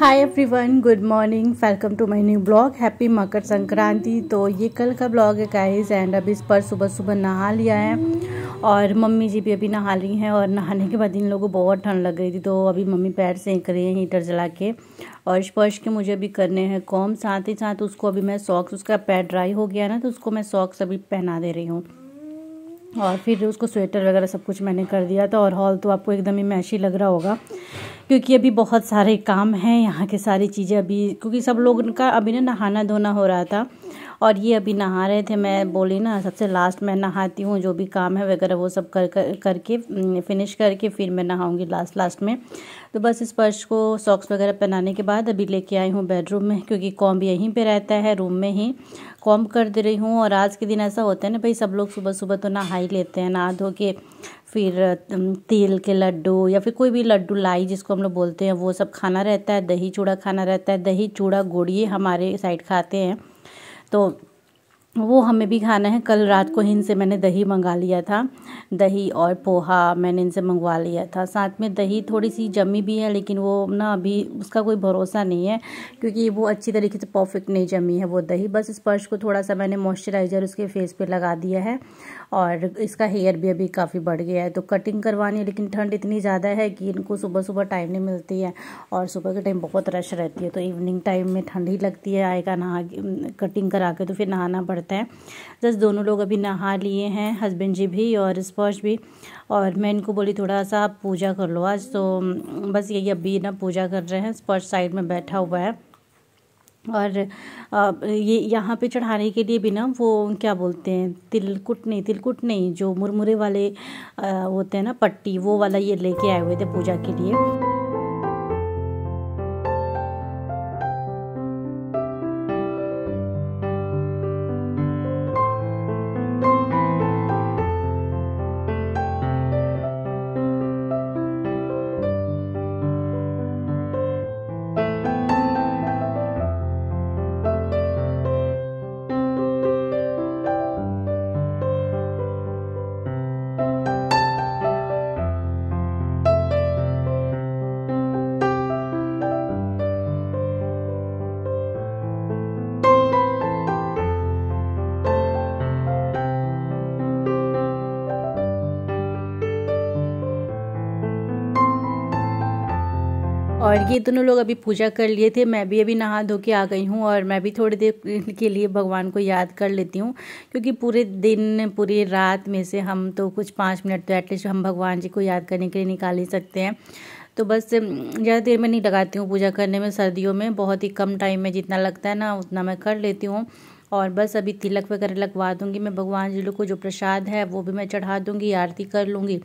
Hi everyone good morning welcome to my new blog happy Makar Sankranti तो ये कल का ब्लॉग है गाइस एंड अभी इस पर सुबह सुबह नहा लिया है और मम्मी जी भी अभी नहा रही हैं और नहाने के बाद इन लोगों को बहुत ठंड लग रही थी तो अभी मम्मी पैर सेंक रही हैं हीटर जला के और स्पर्श के मुझे अभी करने हैं कॉम साथ ही साथ उसको अभी मैं सॉक्स उसका पैर ड्राई हो गया ना तो उसको मैं सॉक्स अभी पहना दे रही हूँ और फिर उसको स्वेटर वगैरह सब कुछ मैंने कर दिया था और हॉल तो आपको एकदम ही मैशी लग रहा होगा क्योंकि अभी बहुत सारे काम हैं यहाँ के सारी चीज़ें अभी क्योंकि सब लोग उनका अभी ना नहाना धोना हो रहा था और ये अभी नहा रहे थे मैं बोली ना सबसे लास्ट में नहाती हूँ जो भी काम है वगैरह वो सब कर कर करके फिनिश करके फिर मैं नहाऊँगी लास्ट लास्ट में तो बस इस फर्श को सॉक्स वगैरह पहनाने के बाद अभी लेके आई हूँ बेडरूम में क्योंकि कॉम्ब यहीं पर रहता है रूम में ही कॉम्ब कर दे रही हूँ और आज के दिन ऐसा होता है ना भाई सब लोग सुबह सुबह तो नहा ही लेते हैं नहा धो के फिर तेल के लड्डू या फिर कोई भी लड्डू लाई जिसको हम लोग बोलते हैं वो सब खाना रहता है दही चूड़ा खाना रहता है दही चूड़ा गोड़िए हमारे साइड खाते हैं と वो हमें भी खाना है कल रात को ही इनसे मैंने दही मंगा लिया था दही और पोहा मैंने इनसे मंगवा लिया था साथ में दही थोड़ी सी जमी भी है लेकिन वो ना अभी उसका कोई भरोसा नहीं है क्योंकि वो अच्छी तरीके से परफेक्ट नहीं जमी है वो दही बस स्पर्श को थोड़ा सा मैंने मॉइस्चराइज़र उसके फेस पर लगा दिया है और इसका हेयर भी अभी काफ़ी बढ़ गया है तो कटिंग करवानी है लेकिन ठंड इतनी ज़्यादा है कि इनको सुबह सुबह टाइम नहीं मिलती है और सुबह के टाइम बहुत रश रहती है तो इवनिंग टाइम में ठंड ही लगती है आएगा नहा कटिंग करा के तो फिर नहाना पड़ता पड़ता है जस दोनों लोग अभी नहा लिए हैं हस्बैंड जी भी और स्पर्श भी और मैं इनको बोली थोड़ा सा आप पूजा कर लो आज तो बस यही अभी ना पूजा कर रहे हैं स्पर्श साइड में बैठा हुआ है और ये यहाँ पे चढ़ाने के लिए भी ना वो क्या बोलते हैं तिलकुट नहीं तिलकुट नहीं जो मुरमुरे वाले होते हैं ना पट्टी वो वाला ये लेके आए हुए थे पूजा के लिए और ये दोनों लोग अभी पूजा कर लिए थे मैं भी अभी नहा धो के आ गई हूँ और मैं भी थोड़ी देर के लिए भगवान को याद कर लेती हूँ क्योंकि पूरे दिन पूरी रात में से हम तो कुछ पाँच मिनट तो एटलीस्ट हम भगवान जी को याद करने के लिए निकाल ही सकते हैं तो बस ज़्यादा देर में नहीं लगाती हूँ पूजा करने में सर्दियों में बहुत ही कम टाइम में जितना लगता है ना उतना मैं कर लेती हूँ और बस अभी तिलक वगैरह लगवा दूँगी मैं भगवान जी लोग को जो प्रसाद है वो भी मैं चढ़ा दूँगी आरती कर लूँगी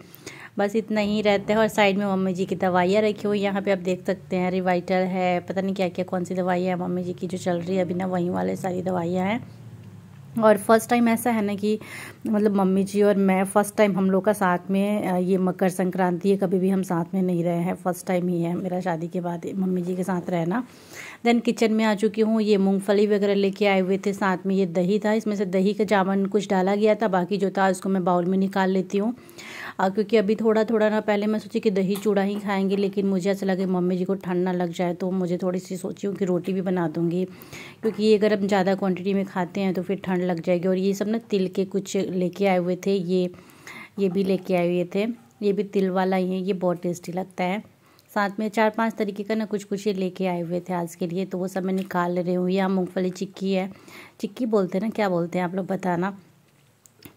बस इतना ही रहता है और साइड में मम्मी जी की दवाइयाँ रखी हुई यहाँ पे आप देख सकते हैं रिवाइटल है पता नहीं क्या क्या कौन सी दवाइयाँ हैं मम्मी जी की जो चल रही है अभी ना वहीं वाले सारी दवाइयाँ हैं और फर्स्ट टाइम ऐसा है ना कि मतलब मम्मी जी और मैं फ़र्स्ट टाइम हम लोग का साथ में ये मकर संक्रांति है कभी भी हम साथ में नहीं रहे हैं फ़र्स्ट टाइम ही है मेरा शादी के बाद मम्मी जी के साथ रहना देन किचन में आ चुकी हूँ ये मूंगफली वगैरह लेके आए हुए थे साथ में ये दही था इसमें से दही का जामन कुछ डाला गया था बाकी जो था उसको मैं बाउल में निकाल लेती हूँ क्योंकि अभी थोड़ा थोड़ा ना पहले मैं सोची कि दही चूड़ा ही खाएंगे लेकिन मुझे ऐसा लगे मम्मी जी को ठंड ना लग जाए तो मुझे थोड़ी सी सोची हूँ कि रोटी भी बना दूँगी क्योंकि ये अगर हम ज़्यादा क्वान्टिटी में खाते हैं तो फिर ठंड लग जाएगी और ये सब ना तिल के कुछ लेके आए हुए थे ये ये भी लेके आए हुए थे ये भी तिल वाला ही है ये बहुत टेस्टी लगता है साथ में चार पांच तरीके का ना कुछ कुछ ये लेके आए हुए थे आज के लिए तो वो सब मैं निकाल रही हूँ यहाँ मूँगफली चिक्की है चिक्की बोलते हैं ना क्या बोलते हैं आप लोग बताना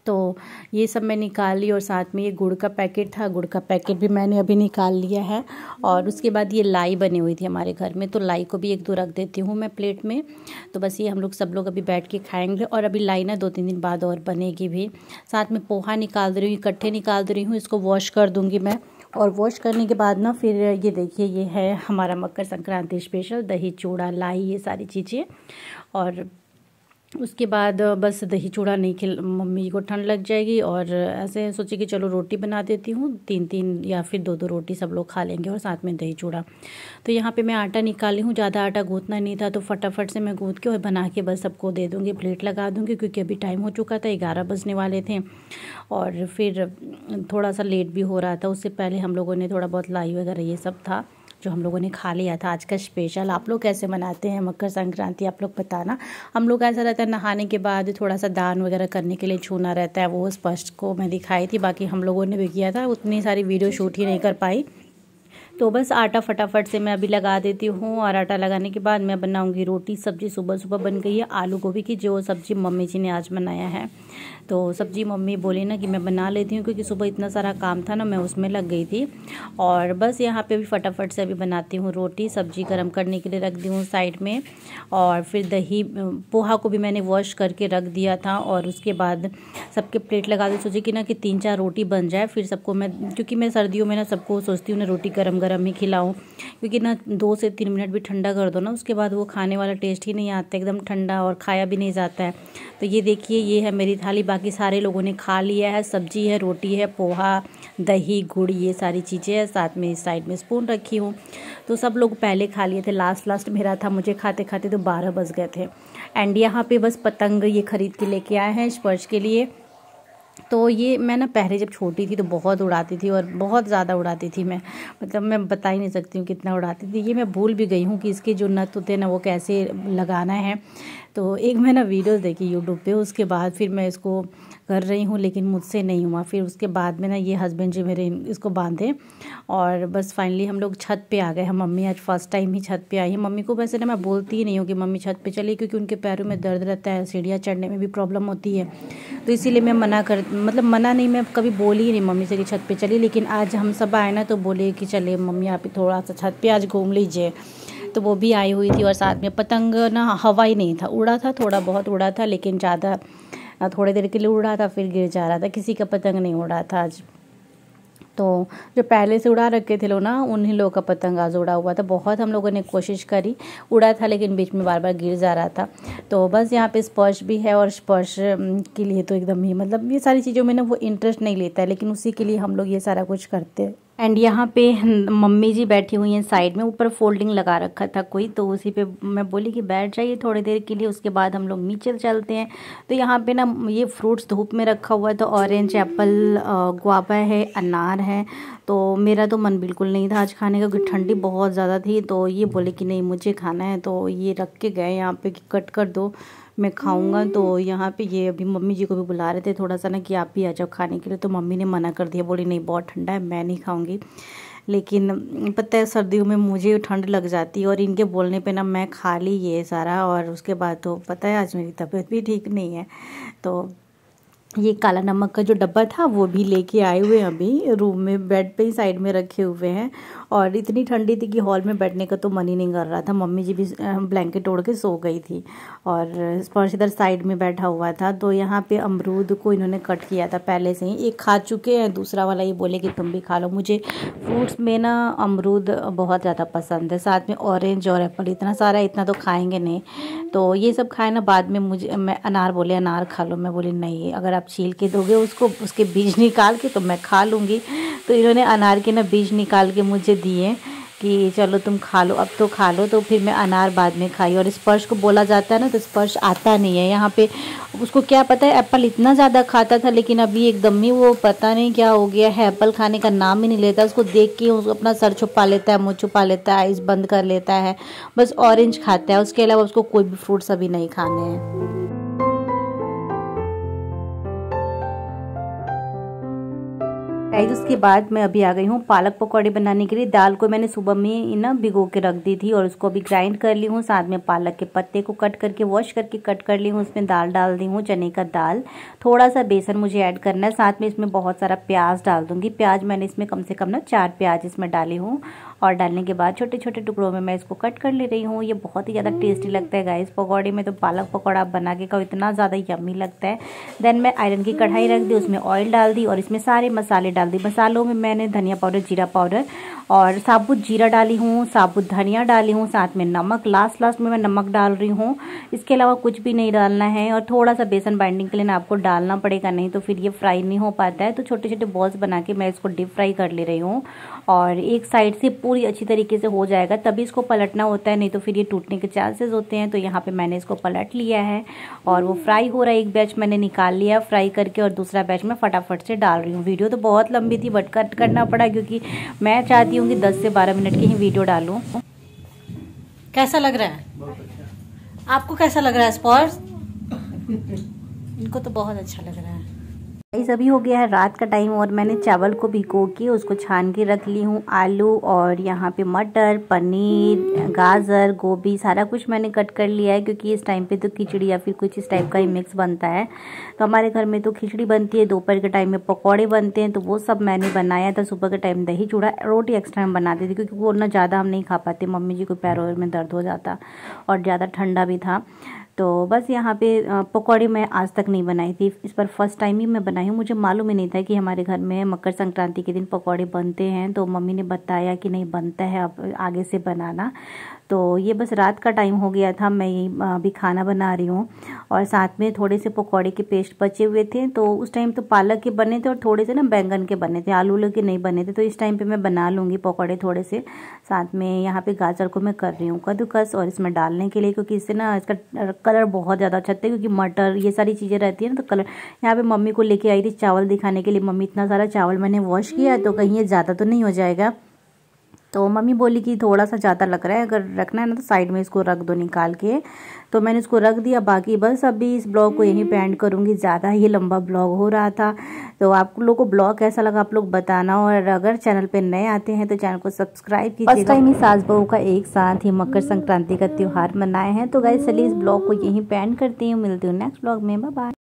तो ये सब मैं निकाल ली और साथ में ये गुड़ का पैकेट था गुड़ का पैकेट भी मैंने अभी निकाल लिया है और उसके बाद ये लाई बनी हुई थी हमारे घर में तो लाई को भी एक दो रख देती हूँ मैं प्लेट में तो बस ये हम लोग सब लोग अभी बैठ के खाएंगे और अभी लाई ना दो तीन दिन बाद और बनेगी भी साथ में पोहा निकाल दे रही हूँ इकट्ठे निकाल दे रही हूँ इसको वॉश कर दूँगी मैं और वॉश करने के बाद ना फिर ये देखिए ये है हमारा मकर संक्रांति स्पेशल दही चूड़ा लाई ये सारी चीज़ें और उसके बाद बस दही चूड़ा नहीं खिल मम्मी को ठंड लग जाएगी और ऐसे सोचे कि चलो रोटी बना देती हूँ तीन तीन या फिर दो दो रोटी सब लोग खा लेंगे और साथ में दही चूड़ा तो यहाँ पे मैं आटा निकाली हूँ ज़्यादा आटा गूँथना नहीं था तो फटाफट से मैं गूँथ के और बना के बस सबको दे दूँगी प्लेट लगा दूँगी क्योंकि अभी टाइम हो चुका था ग्यारह बजने वाले थे और फिर थोड़ा सा लेट भी हो रहा था उससे पहले हम लोगों ने थोड़ा बहुत लाई वगैरह ये सब था जो हम लोगों ने खा लिया था आज का स्पेशल आप लोग कैसे मनाते हैं मकर संक्रांति आप लोग बताना हम लोग ऐसा रहता है नहाने के बाद थोड़ा सा दान वगैरह करने के लिए छूना रहता है वो स्पष्ट को मैं दिखाई थी बाकी हम लोगों ने भी किया था उतनी सारी वीडियो शूट ही नहीं कर पाई तो बस आटा फटाफट से मैं अभी लगा देती हूँ और आटा लगाने के बाद मैं बनाऊँगी रोटी सब्जी सुबह सुबह बन गई है आलू गोभी की जो सब्ज़ी मम्मी जी ने आज बनाया है तो सब्ज़ी मम्मी बोली ना कि मैं बना लेती हूँ क्योंकि सुबह इतना सारा काम था ना मैं उसमें लग गई थी और बस यहाँ पे भी फटाफट से अभी बनाती हूँ रोटी सब्ज़ी गर्म करने के लिए रख दी हूँ साइड में और फिर दही पोहा को भी मैंने वॉश करके रख दिया था और उसके बाद सबके प्लेट लगा दी सोची कि ना कि तीन चार रोटी बन जाए फिर सबको मैं क्योंकि मैं सर्दियों में ना सबको सोचती हूँ ना रोटी गर्म गर्म गर्म ही खिलाऊँ क्योंकि ना दो से तीन मिनट भी ठंडा कर दो ना उसके बाद वो खाने वाला टेस्ट ही नहीं आता एकदम ठंडा और खाया भी नहीं जाता है तो ये देखिए ये है मेरी थाली बाकी सारे लोगों ने खा लिया है सब्जी है रोटी है पोहा दही गुड़ ये सारी चीज़ें हैं साथ में इस साइड में स्पून रखी हूँ तो सब लोग पहले खा लिए थे लास्ट लास्ट मेरा था मुझे खाते खाते तो बारह बज गए थे एंड यहाँ पे बस पतंग ये ख़रीद के लेके आए हैं स्पर्श के लिए तो ये मैं ना पहले जब छोटी थी तो बहुत उड़ाती थी और बहुत ज़्यादा उड़ाती थी मैं मतलब मैं बता ही नहीं सकती हूँ कितना उड़ाती थी ये मैं भूल भी गई हूँ कि इसके जो नत होते हैं ना वो कैसे लगाना है तो एक मैंने वीडियो देखी यूट्यूब पे उसके बाद फिर मैं इसको कर रही हूँ लेकिन मुझसे नहीं हुआ फिर उसके बाद में ना ये हस्बैंड जी मेरे इसको बांधे और बस फाइनली हम लोग छत पे आ गए हम मम्मी आज फर्स्ट टाइम ही छत पे आई है मम्मी को वैसे ना मैं बोलती ही नहीं हूँ कि मम्मी छत पे चली क्योंकि उनके पैरों में दर्द रहता है सीढ़ियाँ चढ़ने में भी प्रॉब्लम होती है तो इसीलिए मैं मना कर मतलब मना नहीं मैं कभी बोली ही नहीं मम्मी से कि छत पर चली लेकिन आज हम सब आए ना तो बोले कि चले मम्मी आप थोड़ा सा छत पर आज घूम लीजिए तो वो भी आई हुई थी और साथ में पतंग ना हवा ही नहीं था उड़ा था थोड़ा बहुत उड़ा था लेकिन ज़्यादा थोड़ी देर के लिए उड़ा था फिर गिर जा रहा था किसी का पतंग नहीं उड़ा था आज तो जो पहले से उड़ा रखे थे लोग ना उन्हीं लोगों का पतंग आज उड़ा हुआ था बहुत हम लोगों ने कोशिश करी उड़ा था लेकिन बीच में बार बार गिर जा रहा था तो बस यहाँ पे स्पर्श भी है और स्पर्श के लिए तो एकदम ही मतलब ये सारी चीज़ों में ना वो इंटरेस्ट नहीं लेता है लेकिन उसी के लिए हम लोग ये सारा कुछ करते हैं एंड यहाँ पे मम्मी जी बैठी हुई हैं साइड में ऊपर फोल्डिंग लगा रखा था कोई तो उसी पे मैं बोली कि बैठ जाइए थोड़ी देर के लिए उसके बाद हम लोग नीचे चलते हैं तो यहाँ पे ना ये फ्रूट्स धूप में रखा हुआ था ऑरेंज एप्पल गुआबा है अनार है तो मेरा तो मन बिल्कुल नहीं था आज खाने का क्योंकि ठंडी बहुत ज़्यादा थी तो ये बोले कि नहीं मुझे खाना है तो ये रख के गए यहाँ पे कि कट कर दो मैं खाऊँगा तो हम्म। यहाँ पे ये अभी मम्मी जी को भी बुला रहे थे थोड़ा सा ना कि आप भी आ जाओ खाने के लिए तो मम्मी ने मना कर दिया बोली नहीं बहुत ठंडा है मैं नहीं खाऊँगी लेकिन पता है सर्दियों में मुझे ठंड लग जाती है और इनके बोलने पे ना मैं खा ली ये सारा और उसके बाद तो पता है आज मेरी तबीयत भी ठीक नहीं है तो ये काला नमक का जो डब्बा था वो भी लेके आए हुए अभी रूम में बेड पे ही साइड में रखे हुए हैं और इतनी ठंडी थी कि हॉल में बैठने का तो मन ही नहीं कर रहा था मम्मी जी भी ब्लैंकेट ओढ़ के सो गई थी और स्पर्श इधर साइड में बैठा हुआ था तो यहाँ पे अमरूद को इन्होंने कट किया था पहले से ही एक खा चुके हैं दूसरा वाला ये बोले कि तुम भी खा लो मुझे फ्रूट्स में ना अमरूद बहुत ज़्यादा पसंद है साथ में ऑरेंज और एप्पल इतना सारा इतना तो खाएँगे नहीं तो ये सब खाए ना बाद में मुझे मैं अनार बोले अनार खा लो मैं बोली नहीं अगर आप छील के दोगे उसको उसके बीज निकाल के तो मैं खा लूँगी तो इन्होंने अनार के ना बीज निकाल के मुझे दिए कि चलो तुम खा लो अब तो खा लो तो फिर मैं अनार बाद में खाई और स्पर्श को बोला जाता है ना तो स्पर्श आता नहीं है यहाँ पे उसको क्या पता है एप्पल इतना ज़्यादा खाता था लेकिन अभी एकदम ही वो पता नहीं क्या हो गया है एप्पल खाने का नाम ही नहीं लेता उसको देख के उसको अपना सर छुपा लेता है मुँह छुपा लेता है आइस बंद कर लेता है बस ऑरेंज खाता है उसके अलावा उसको कोई भी फ्रूट्स अभी नहीं खाने हैं गाइज उसके बाद मैं अभी आ गई हूँ पालक पकौड़े बनाने के लिए दाल को मैंने सुबह में ना भिगो के रख दी थी और उसको अभी ग्राइंड कर ली हूँ साथ में पालक के पत्ते को कट करके वॉश करके कट कर ली हूँ उसमें दाल डाल दी हूँ चने का दाल थोड़ा सा बेसन मुझे ऐड करना है साथ में इसमें बहुत सारा प्याज डाल दूँगी प्याज मैंने इसमें कम से कम ना चार प्याज इसमें डाली हूँ और डालने के बाद छोटे छोटे टुकड़ों में मैं इसको कट कर ले रही हूँ ये बहुत ही ज़्यादा टेस्टी हम्म। लगता है गाइस पकौड़े में तो पालक पकौड़ा आप बना के खाओ इतना ज़्यादा यम्मी लगता है देन मैं आयरन की कढ़ाई रख दी उसमें ऑयल डाल दी और इसमें सारे मसाले डाल दी मसालों में मैंने धनिया पाउडर जीरा पाउडर और साबुत जीरा डाली हूँ साबुत धनिया डाली हूँ साथ में नमक लास्ट लास्ट में मैं नमक डाल रही हूँ इसके अलावा कुछ भी नहीं डालना है और थोड़ा सा बेसन बाइंडिंग के लिए आपको डालना पड़ेगा नहीं तो फिर ये फ्राई नहीं हो पाता है तो छोटे छोटे बॉल्स बना के मैं इसको डीप फ्राई कर ले रही हूँ और एक साइड से पूरी अच्छी तरीके से हो जाएगा तभी इसको पलटना होता है नहीं तो फिर ये टूटने के चांसेस होते हैं तो यहाँ पे मैंने इसको पलट लिया है और वो फ्राई हो रहा है एक बैच मैंने निकाल लिया फ्राई करके और दूसरा बैच मैं फटाफट से डाल रही हूँ वीडियो तो बहुत लंबी थी बट कट करना पड़ा क्योंकि मैं चाहती हूँ कि दस से बारह मिनट की ही वीडियो डालूँ कैसा लग रहा है अच्छा। आपको कैसा लग रहा है स्पॉर्स इनको तो बहुत अच्छा लग रहा है गाइस अभी हो गया है रात का टाइम और मैंने चावल को भिगो के उसको छान के रख ली हूँ आलू और यहाँ पे मटर पनीर गाजर गोभी सारा कुछ मैंने कट कर लिया है क्योंकि इस टाइम पे तो खिचड़ी या फिर कुछ इस टाइप का ही मिक्स बनता है तो हमारे घर में तो खिचड़ी बनती है दोपहर के टाइम में पकौड़े बनते हैं तो वो सब मैंने बनाया था सुबह के टाइम दही चूड़ा रोटी एक्स्ट्रा में बनाती थी क्योंकि वो ना ज़्यादा हम नहीं खा पाते मम्मी जी को पैरों में दर्द हो जाता और ज़्यादा ठंडा भी था तो बस यहाँ पे पकौड़े मैं आज तक नहीं बनाई थी इस पर फर्स्ट टाइम ही मैं बनाई हूँ मुझे मालूम ही नहीं था कि हमारे घर में मकर संक्रांति के दिन पकौड़े बनते हैं तो मम्मी ने बताया कि नहीं बनता है अब आगे से बनाना तो ये बस रात का टाइम हो गया था मैं यही अभी खाना बना रही हूँ और साथ में थोड़े से पकौड़े के पेस्ट बचे हुए थे तो उस टाइम तो पालक के बने थे और थोड़े से ना बैंगन के बने थे आलू उलू के नहीं बने थे तो इस टाइम पे मैं बना लूँगी पकौड़े थोड़े से साथ में यहाँ पे गाजर को मैं कर रही हूँ कद्दूकस और इसमें डालने के लिए क्योंकि इससे ना इसका कलर बहुत ज़्यादा अच्छा था क्योंकि मटर ये सारी चीज़ें रहती है ना तो कलर यहाँ पर मम्मी को लेके आई थी चावल दिखाने के लिए मम्मी इतना सारा चावल मैंने वॉश किया तो कहीं ये ज़्यादा तो नहीं हो जाएगा तो मम्मी बोली कि थोड़ा सा ज़्यादा लग रहा है अगर रखना है ना तो साइड में इसको रख दो निकाल के तो मैंने इसको रख दिया बाकी बस अभी इस ब्लॉग को यहीं पेंट हम्म। करूँगी ज़्यादा ही लंबा ब्लॉग हो रहा था तो आप लोगों को ब्लॉग कैसा लगा आप लोग बताना और अगर चैनल पे नए आते हैं तो चैनल को सब्सक्राइब कीजिए फर्स्ट टाइम ही सास बहू का एक साथ ही मकर संक्रांति का त्यौहार मनाए हैं तो गाय चलिए इस ब्लॉग को यहीं पेंट करती हूँ मिलती हूँ नेक्स्ट ब्लॉग में बाय